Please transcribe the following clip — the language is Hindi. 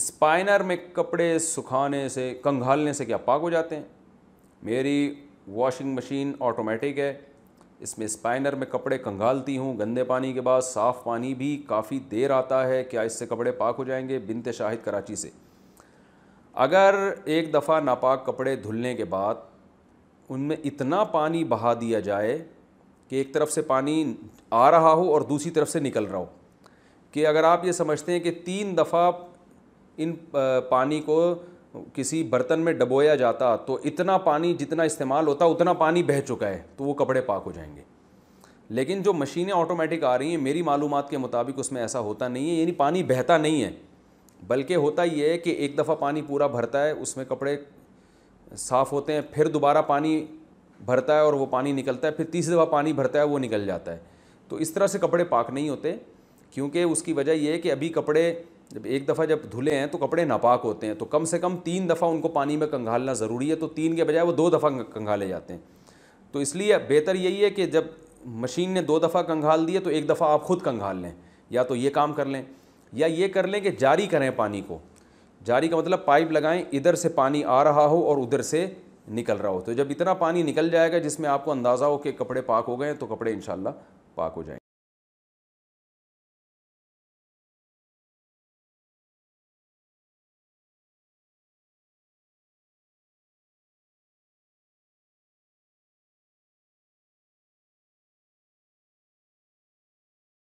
स्पाइनर में कपड़े सुखाने से कंघालने से क्या पाक हो जाते हैं मेरी वॉशिंग मशीन ऑटोमेटिक है इसमें स्पाइनर में कपड़े कंघालती हूँ गंदे पानी के बाद साफ़ पानी भी काफ़ी देर आता है क्या इससे कपड़े पाक हो जाएंगे बिनत शाहिद कराची से अगर एक दफ़ा नापाक कपड़े धुलने के बाद उनमें इतना पानी बहा दिया जाए कि एक तरफ से पानी आ रहा हो और दूसरी तरफ से निकल रहा हो कि अगर आप ये समझते हैं कि तीन दफ़ा इन पानी को किसी बर्तन में डबोया जाता तो इतना पानी जितना इस्तेमाल होता उतना पानी बह चुका है तो वो कपड़े पाक हो जाएंगे लेकिन जो मशीनें ऑटोमेटिक आ रही हैं मेरी मालूम के मुताबिक उसमें ऐसा होता नहीं है यानी पानी बहता नहीं है बल्कि होता ये है कि एक दफ़ा पानी पूरा भरता है उसमें कपड़े साफ़ होते हैं फिर दोबारा पानी भरता है और वो पानी निकलता है फिर तीसरी दफ़ा पानी भरता है वो निकल जाता है तो इस तरह से कपड़े पाक नहीं होते क्योंकि उसकी वजह यह है कि अभी कपड़े जब एक दफ़ा जब धुले हैं तो कपड़े नापाक होते हैं तो कम से कम तीन दफ़ा उनको पानी में कंघालना ज़रूरी है तो तीन के बजाय वो दो दफ़ा कंघाले जाते हैं तो इसलिए बेहतर यही है कि जब मशीन ने दो दफ़ा कंघाल दिए तो एक दफ़ा आप खुद कंघाल लें या तो ये काम कर लें या ये कर लें कि जारी करें पानी को जारी का मतलब पाइप लगाएं इधर से पानी आ रहा हो और उधर से निकल रहा हो तो जब इतना पानी निकल जाएगा जिसमें आपको अंदाज़ा हो कि कपड़े पाक हो गए तो कपड़े इन पाक हो जाएंगे